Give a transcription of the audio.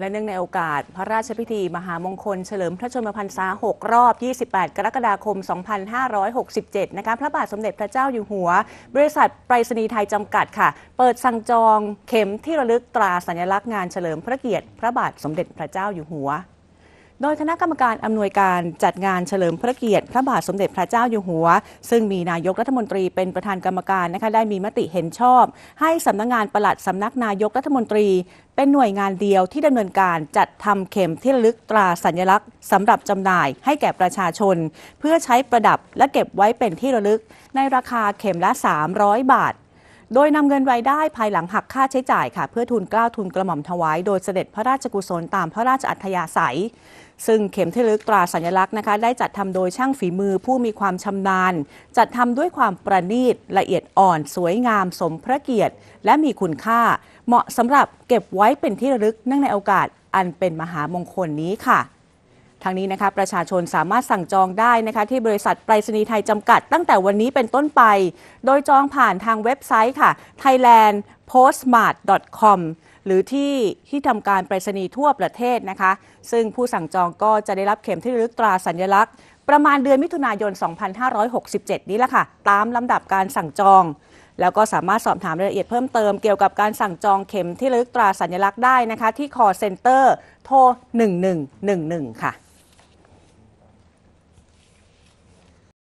และเนื่องในโอกาสพระราชพิธีมหามงคลเฉลิมพระชนมพรรษา 6 รอบ 28 กรกฎาคม 2567 นะคะ พระบาทสมเด็จพระเจ้าอยู่หัว บริษัทไปรษณีย์ไทยจำกัดค่ะ เปิดสั่งจองเข็มที่ระลึกตราสัญลักษณ์งานเฉลิมพระเกียรติพระบาทสมเด็จพระเจ้าอยู่หัวโดยคณะกรรมการอำนวยการจัดงานเฉลิมพระเกียรติพระบาทสมเด็จพระเจ้าอยู่หัว ซึ่งมีนายกรัฐมนตรีเป็นประธานกรรมการนะคะได้มีมติเห็นชอบ ให้สำนักงงานปลัดสำนักนายกรัฐมนตรี เป็นหน่วยงานเดียวที่ดำเนินการจัดทำเข็มที่ระลึกตราสัญลักษณ์สำหรับจำหน่ายให้แก่ประชาชนเพื่อใช้ประดับและเก็บไว้เป็นที่ระลึก ในราคาเข็มละ300 บาทโดยนำเงินรายได้ภายหลังหักค่าใช้จ่ายค่ะ เพื่อทุนกล้าวทุนกระหม่อมถวาย โดยเสด็จพระราชกุศลตามพระราชอัธยาศัย ซึ่งเข็มที่ลึกตราสัญลักษณ์นะคะ ได้จัดทำโดยช่างฝีมือผู้มีความชำนาญ จัดทำด้วยความประณีตละเอียดอ่อนสวยงามสมพระเกียรติ และมีคุณค่า เหมาะสำหรับเก็บไว้เป็นที่ลึกเนื่องในโอกาสอันเป็นมหามงคลนี้ค่ะทางนี้นะคะประชาชนสามารถสั่งจองได้นะคะ ที่บริษัทไปรษณีย์ไทยจำกัด ตั้งแต่วันนี้เป็นต้นไป โดยจองผ่านทางเว็บไซต์ค่ะ thailandpostmart.com หรือที่ที่ทำการไปรษณีย์ทั่วประเทศนะคะ ซึ่งผู้สั่งจองก็จะได้รับเข็มที่ลึกตราสัญลักษณ์ ประมาณเดือนมิถุนายน 2567 นี้ละค่ะ ตามลำดับการสั่งจอง แล้วก็สามารถสอบถามรายละเอียดเพิ่มเติมเกี่ยวกับการสั่งจองเข็มที่ลึกตราสัญลักษณ์ได้นะคะ ที่คอเซ็นเตอร์โทร 1111 ค่ะ